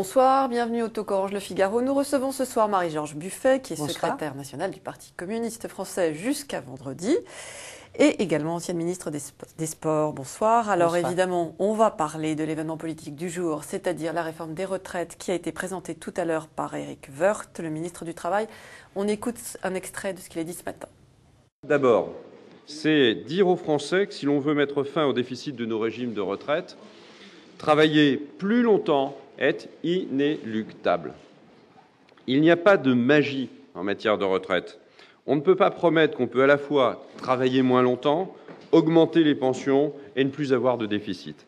Bonsoir, bienvenue au Tocorange Le Figaro. Nous recevons ce soir Marie-Georges Buffet, qui est secrétaire nationale du Parti communiste français jusqu'à vendredi et également ancienne ministre des, Sports. Bonsoir. Alors évidemment, on va parler de l'événement politique du jour, c'est-à-dire la réforme des retraites qui a été présentée tout à l'heure par Eric Woerth, le ministre du Travail. On écoute un extrait de ce qu'il a dit ce matin. D'abord, c'est dire aux Français que si l'on veut mettre fin au déficit de nos régimes de retraite, travailler plus longtemps est inéluctable. Il n'y a pas de magie en matière de retraite. On ne peut pas promettre qu'on peut à la fois travailler moins longtemps, augmenter les pensions et ne plus avoir de déficit.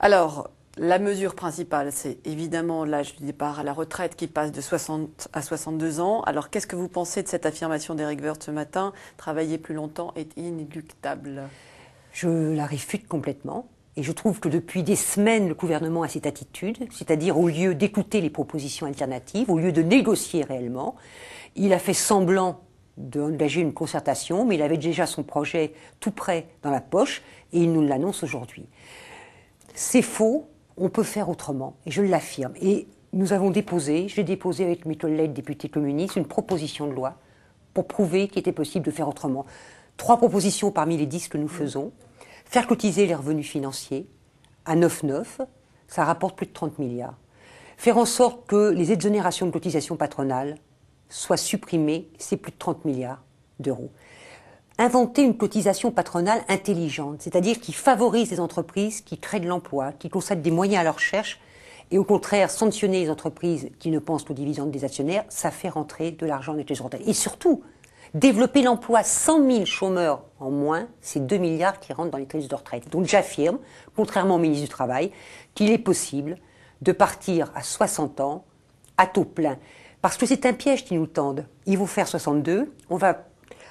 Alors, la mesure principale, c'est évidemment l'âge du départ à la retraite qui passe de 60 à 62 ans. Alors, qu'est-ce que vous pensez de cette affirmation d'Eric Woerth ce matin Travailler plus longtemps est inéluctable. Je la réfute complètement. Et je trouve que depuis des semaines, le gouvernement a cette attitude, c'est-à-dire au lieu d'écouter les propositions alternatives, au lieu de négocier réellement, il a fait semblant d'engager une concertation, mais il avait déjà son projet tout prêt dans la poche et il nous l'annonce aujourd'hui. C'est faux, on peut faire autrement, et je l'affirme. Et nous avons déposé, j'ai déposé avec mes collègues députés communistes, une proposition de loi pour prouver qu'il était possible de faire autrement. Trois propositions parmi les dix que nous faisons. Faire cotiser les revenus financiers à 9,9, ça rapporte plus de 30 milliards. Faire en sorte que les exonérations de cotisations patronales soient supprimées, c'est plus de 30 milliards d'euros. Inventer une cotisation patronale intelligente, c'est-à-dire qui favorise les entreprises, qui créent de l'emploi, qui consacre des moyens à leur recherche, et au contraire, sanctionner les entreprises qui ne pensent qu'aux dividendes des actionnaires, ça fait rentrer de l'argent dans les rentables. Et surtout, Développer l'emploi, 100 000 chômeurs en moins, c'est 2 milliards qui rentrent dans les caisses de retraite. Donc j'affirme, contrairement au ministre du Travail, qu'il est possible de partir à 60 ans à taux plein. Parce que c'est un piège qui nous tendent. Ils vont faire 62, on va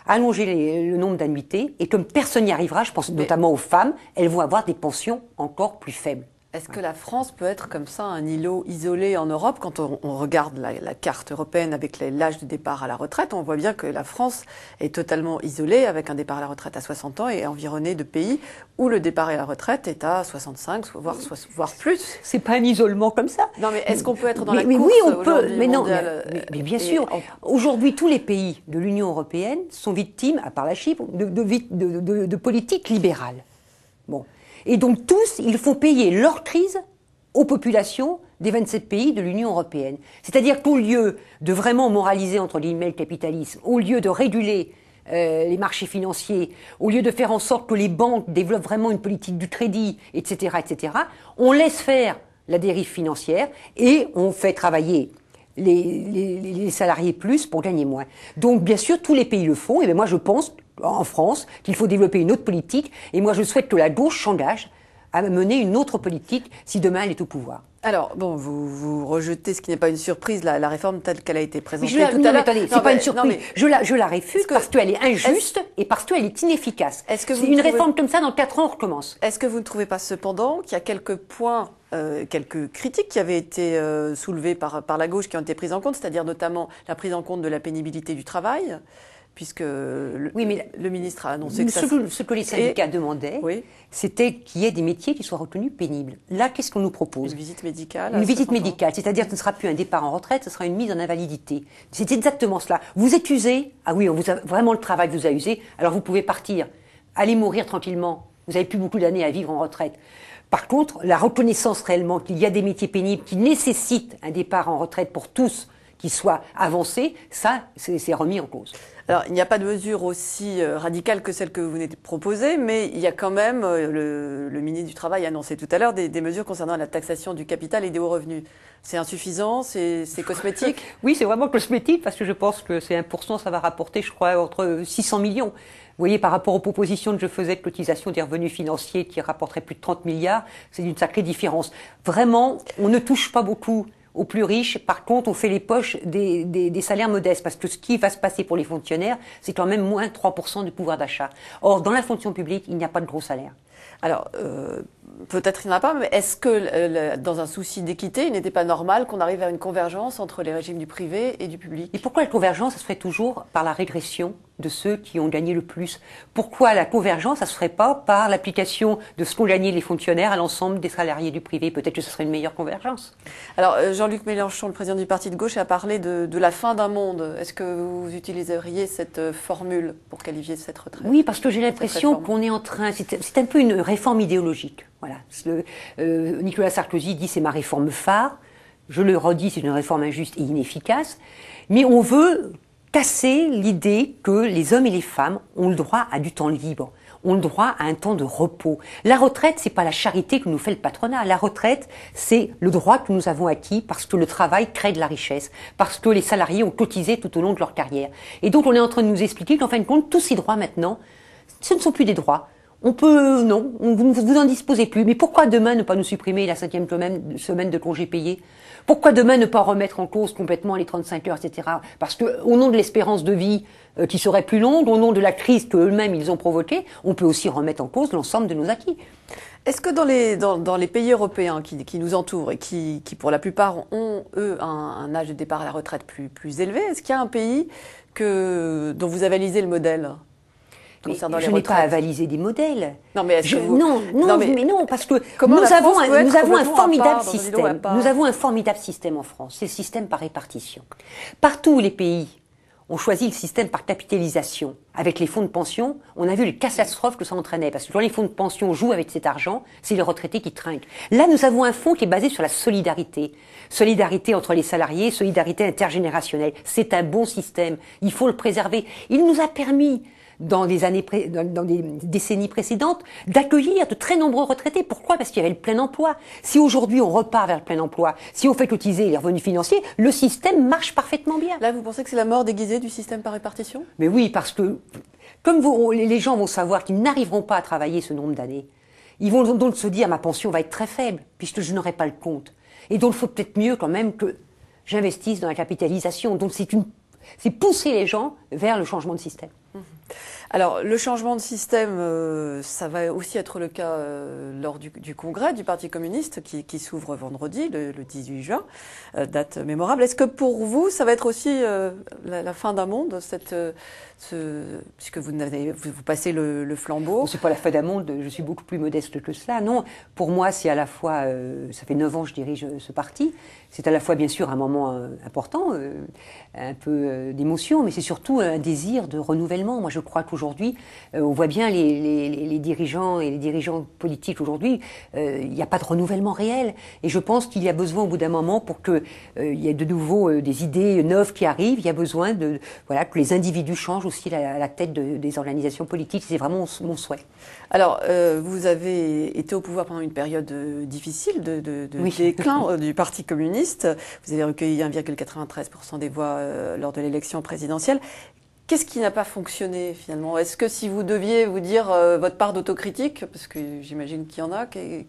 allonger le nombre d'annuités, et comme personne n'y arrivera, je pense notamment aux femmes, elles vont avoir des pensions encore plus faibles. Est-ce que la France peut être comme ça un îlot isolé en Europe Quand on, regarde la, carte européenne avec l'âge de départ à la retraite, on voit bien que la France est totalement isolée avec un départ à la retraite à 60 ans et environnée de pays où le départ à la retraite est à 65, voire, voire plus. C'est pas un isolement comme ça. Non, mais est-ce qu'on peut être dans la oui, on peut. Mais non, mais, euh, bien sûr. Aujourd'hui, tous les pays de l'Union européenne sont victimes, à part la Chypre, de, de, de, de politique libérale. Bon. Et donc tous, ils font payer leur crise aux populations des 27 pays de l'Union européenne. C'est-à-dire qu'au lieu de vraiment moraliser entre guillemets le capitalisme, au lieu de réguler euh, les marchés financiers, au lieu de faire en sorte que les banques développent vraiment une politique du crédit, etc., etc., on laisse faire la dérive financière et on fait travailler les, les salariés plus pour gagner moins. Donc bien sûr, tous les pays le font, et bien moi je pense en France, qu'il faut développer une autre politique. Et moi, je souhaite que la gauche s'engage à mener une autre politique si demain elle est au pouvoir. Alors, bon, vous, rejetez ce qui n'est pas une surprise, la, réforme telle qu'elle a été présentée pas une surprise. je, la, je la parce qu'elle est injuste et parce qu'elle est inefficace. Est-ce que une réforme comme ça, dans 4 ans, on recommence. Est-ce que vous ne trouvez pas cependant qu'il y a quelques points, euh, quelques critiques qui avaient été euh, soulevées par, par la gauche qui ont été prises en compte, c'est-à-dire notamment la prise en compte de la pénibilité du travail puisque le, oui, mais le ministre a annoncé que ce, ça que, ce que les syndicats demandaient, c'était qu'il y ait des métiers qui soient reconnus pénibles. Là, qu'est-ce qu'on nous propose Une visite médicale. Une visite médicale, c'est-à-dire que ce ne sera plus un départ en retraite, ce sera une mise en invalidité. C'est exactement cela. Vous êtes usé Ah oui, vraiment le travail vous a usé. Alors vous pouvez partir, aller mourir tranquillement. Vous n'avez plus beaucoup d'années à vivre en retraite. Par contre, la reconnaissance réellement qu'il y a des métiers pénibles qui nécessitent un départ en retraite pour tous, qui soient avancés, ça, c'est remis en cause. Alors, il n'y a pas de mesure aussi euh, radicale que celle que vous venez de proposer, mais il y a quand même, euh, le, ministre du Travail a annoncé tout à l'heure, des, des, mesures concernant la taxation du capital et des hauts revenus. C'est insuffisant C'est cosmétique Oui, c'est vraiment cosmétique parce que je pense que ces 1%, ça va rapporter, je crois, entre 600 millions. Vous voyez, par rapport aux propositions que je faisais de cotisation des revenus financiers qui rapporteraient plus de 30 milliards, c'est une sacrée différence. Vraiment, on ne touche pas beaucoup aux plus riches. Par contre, on fait les poches des, salaires modestes, parce que ce qui va se passer pour les fonctionnaires, c'est quand même moins 3% du pouvoir d'achat. Or, dans la fonction publique, il n'y a pas de gros salaire. Alors, euh, peut-être il n'y en a pas, mais est-ce que, euh, dans un souci d'équité, il n'était pas normal qu'on arrive à une convergence entre les régimes du privé et du public Et pourquoi la convergence, ça se fait toujours par la régression de ceux qui ont gagné le plus. Pourquoi la convergence, ça ne se ferait pas par l'application de ce qu'ont gagné les fonctionnaires à l'ensemble des salariés du privé Peut-être que ce serait une meilleure convergence. Alors, euh, Jean-Luc Mélenchon, le président du Parti de gauche, a parlé de, la fin d'un monde. Est-ce que vous utiliseriez cette euh, formule pour qualifier cette retraite Oui, parce que j'ai l'impression qu'on est en train... C'est un peu une réforme idéologique. Voilà. Euh, Nicolas Sarkozy dit c'est ma réforme phare. Je le redis, c'est une réforme injuste et inefficace. Mais on veut casser l'idée que les hommes et les femmes ont le droit à du temps libre, ont le droit à un temps de repos. La retraite, c'est pas la charité que nous fait le patronat. La retraite, c'est le droit que nous avons acquis parce que le travail crée de la richesse, parce que les salariés ont cotisé tout au long de leur carrière. Et donc, on est en train de nous expliquer qu'en fin de compte, tous ces droits maintenant, ce ne sont plus des droits, on peut, euh, non, vous, vous n'en disposez plus. Mais pourquoi demain ne pas nous supprimer la cinquième semaine de congés payés Pourquoi demain ne pas remettre en cause complètement les 35 heures, etc. Parce que au nom de l'espérance de vie euh, qui serait plus longue, au nom de la crise que eux-mêmes ils ont provoquée, on peut aussi remettre en cause l'ensemble de nos acquis. Est-ce que dans les, pays européens qui, nous entourent et qui, pour la plupart, ont, eux, un, âge de départ à la retraite plus, élevé, est-ce qu'il y a un pays dont vous avez le modèle je n'ai pas avalisé des modèles. Non, mais non, non, non mais... non, parce que nous avons, un, nous avons un formidable système. Nous avons un formidable système en France. C'est le système par répartition. Partout où les pays ont choisi le système par capitalisation, avec les fonds de pension, on a vu les catastrophes que ça entraînait. Parce que quand les fonds de pension jouent avec cet argent, c'est les retraités qui trinquent. Là, nous avons un fonds qui est basé sur la solidarité. Solidarité entre les salariés, solidarité intergénérationnelle. C'est un bon système. Il faut le préserver. Il nous a permis dans des années, dans des décennies précédentes, d'accueillir de très nombreux retraités. Pourquoi Parce qu'il y avait le plein emploi. Si aujourd'hui on repart vers le plein emploi, si on fait cotiser les revenus financiers, le système marche parfaitement bien. Là, vous pensez que c'est la mort déguisée du système par répartition Mais oui, parce que comme les gens vont savoir qu'ils n'arriveront pas à travailler ce nombre d'années, ils vont donc se dire ma pension va être très faible puisque je n'aurai pas le compte. Et donc il faut peut-être mieux quand même que j'investisse dans la capitalisation. Donc c'est une c'est pousser les gens vers le changement de système. Mhm. Alors, le changement de système, euh, ça va aussi être le cas euh, lors du, congrès du Parti communiste qui, s'ouvre vendredi, le, 18 juin, euh, date mémorable. Est-ce que pour vous, ça va être aussi la, fin d'un monde, cette, ce, puisque vous, passez le, le flambeau C'est pas la fin d'un monde, je suis beaucoup plus modeste que cela. Non, pour moi, c'est à la fois, ça fait 9 ans que je dirige ce parti, c'est à la fois bien sûr un moment important, un peu d'émotion, mais c'est surtout un désir de renouvellement. Moi, je crois que aujourd'hui, euh, on voit bien les, dirigeants et les dirigeants politiques aujourd'hui, euh, il n'y a pas de renouvellement réel. Et je pense qu'il y a besoin au bout d'un moment pour qu'il euh, y ait de nouveau des idées neuves qui arrivent. Il y a besoin de voilà que les individus changent aussi la, la tête des organisations politiques. C'est vraiment mon, souhait. Alors, vous avez été au pouvoir pendant une période difficile de, de, déclin du Parti communiste. Vous avez recueilli 1,93% des voix lors de l'élection présidentielle. Qu'est-ce qui n'a pas fonctionné finalement Est-ce que si vous deviez vous dire euh, votre part d'autocritique, parce que j'imagine qu'il y en a, quelle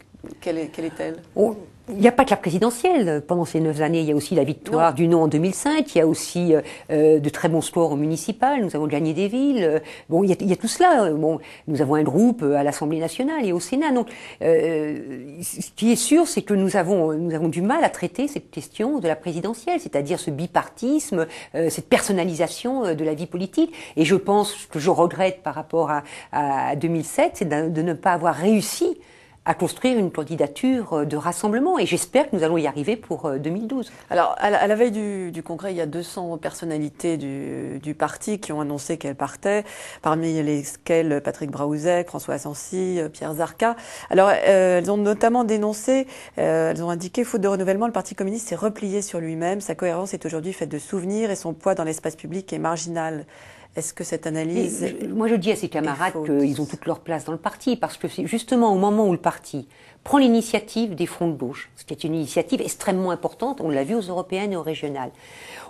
est-elle oh, il n'y a pas que la présidentielle. Pendant ces neuf années, il y a aussi la victoire du nom en 2005. Il y a aussi euh, euh, de très bons scores au municipal. Nous avons gagné des villes. Bon, il y a, tout cela. Bon, nous avons un groupe euh, à l'Assemblée nationale et au Sénat. Donc, ce qui est sûr, c'est que nous avons, nous avons du mal à traiter cette question de la présidentielle, c'est-à-dire ce bipartisme, cette personnalisation de la vie politique. Et je pense que je regrette par rapport à, à 2007, c'est de ne pas avoir réussi à construire une candidature euh, de rassemblement. Et j'espère que nous allons y arriver pour 2012. Euh, Alors, à la, à la veille du, congrès, il y a 200 personnalités du, parti qui ont annoncé qu'elles partaient, parmi lesquelles euh, Patrick Braouzek, François Asensi, Pierre Zarca. Alors, elles ont notamment dénoncé, elles ont indiqué, faute de renouvellement, le Parti communiste s'est replié sur lui-même. Sa cohérence est aujourd'hui faite de souvenirs et son poids dans l'espace public est marginal. Est-ce que cette analyse... moi, je dis à ses camarades qu'ils ont toute leur place dans le parti, parce que c'est justement au moment où le parti prend l'initiative des fronts de gauche, ce qui est une initiative extrêmement importante, on l'a vu aux européennes et aux régionales.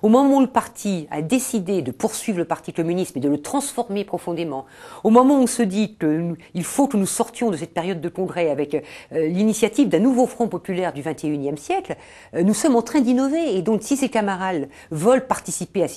Au moment où le parti a décidé de poursuivre le Parti communiste et de le transformer profondément, au moment où on se dit qu'il faut que nous sortions de cette période de congrès avec euh, l'initiative d'un nouveau front populaire du XXIe siècle, euh, nous sommes en train d'innover. Et donc si ces camarades veulent participer à,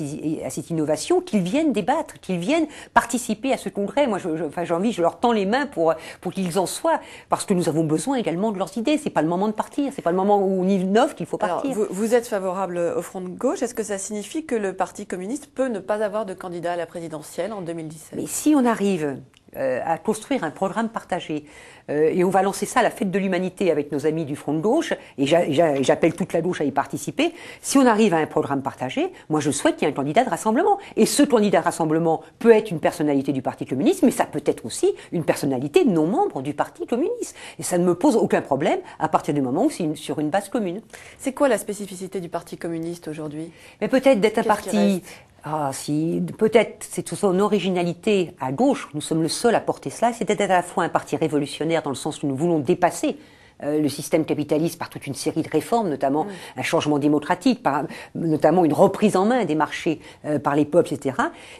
cette innovation, qu'ils viennent débattre, qu'ils viennent participer à ce congrès. Moi, j'ai je, enfin, envie, je leur tends les mains pour, pour qu'ils en soient, parce que nous avons besoin également de leurs idées. C'est pas le moment de partir. C'est pas le moment où y neuf qu'il faut partir. vous, vous, êtes favorable au front de gauche. Est-ce que ça signifie que le Parti communiste peut ne pas avoir de candidat à la présidentielle en 2017 Mais si on arrive euh, à construire un programme partagé. Euh, et on va lancer ça à la fête de l'humanité avec nos amis du Front de gauche, et j'appelle toute la gauche à y participer. Si on arrive à un programme partagé, moi je souhaite qu'il y ait un candidat de rassemblement. Et ce candidat de rassemblement peut être une personnalité du Parti communiste, mais ça peut être aussi une personnalité non membre du Parti communiste. Et ça ne me pose aucun problème à partir du moment où c'est sur une base commune. C'est quoi la spécificité du Parti communiste aujourd'hui Mais peut-être d'être un parti ah, si, peut-être, c'est tout son originalité à gauche, nous sommes le seul à porter cela, c'était à la fois un parti révolutionnaire dans le sens où nous voulons dépasser euh, le système capitaliste par toute une série de réformes, notamment mm. un changement démocratique, notamment une reprise en main des marchés euh, par les peuples, etc.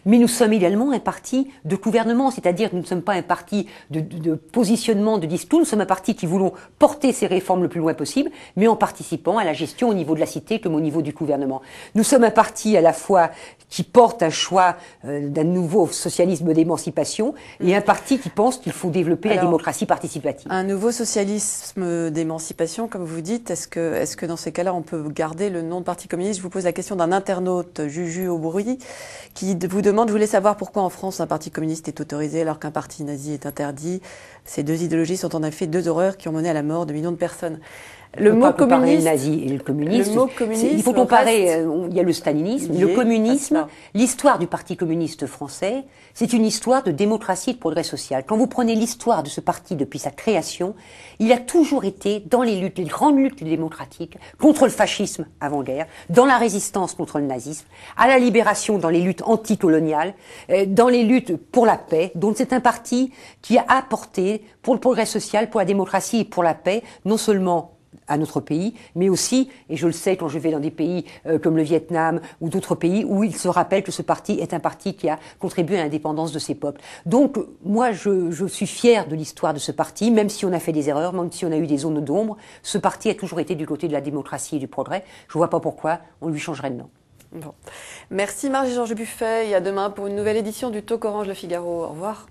Mais nous sommes également un parti de gouvernement, c'est-à-dire que nous ne sommes pas un parti de, positionnement, de discours, nous sommes un parti qui voulons porter ces réformes le plus loin possible, mais en participant à la gestion au niveau de la cité comme au niveau du gouvernement. Nous sommes un parti à la fois qui porte un choix euh, d'un nouveau socialisme d'émancipation et mm. un parti qui pense qu'il faut développer la démocratie participative. Un nouveau socialisme d'émancipation, comme vous dites, est-ce que, dans ces cas-là, on peut garder le nom de Parti communiste Je vous pose la question d'un internaute, Juju au bruit, qui vous demande, je voulais savoir pourquoi en France un parti communiste est autorisé alors qu'un parti nazi est interdit. Ces deux idéologies sont en effet deux horreurs qui ont mené à la mort de millions de personnes. Le mot, communiste, le, nazi et le, communiste, mot Il faut comparer. Euh, il y a le stalinisme, le communisme, l'histoire du Parti communiste français. C'est une histoire de démocratie et de progrès social. Quand vous prenez l'histoire de ce parti depuis sa création, il a toujours été dans les luttes, les grandes luttes démocratiques contre le fascisme avant-guerre, dans la résistance contre le nazisme, à la libération, dans les luttes anticoloniales, euh, dans les luttes pour la paix. Donc c'est un parti qui a apporté pour le progrès social, pour la démocratie et pour la paix, non seulement à notre pays, mais aussi, et je le sais quand je vais dans des pays euh, comme le Vietnam ou d'autres pays, où il se rappelle que ce parti est un parti qui a contribué à l'indépendance de ses peuples. Donc moi, je, suis fier de l'histoire de ce parti, même si on a fait des erreurs, même si on a eu des zones d'ombre, ce parti a toujours été du côté de la démocratie et du progrès. Je ne vois pas pourquoi on lui changerait de nom. Bon. Merci et georges Buffet et à demain pour une nouvelle édition du Talk Orange Le Figaro. Au revoir.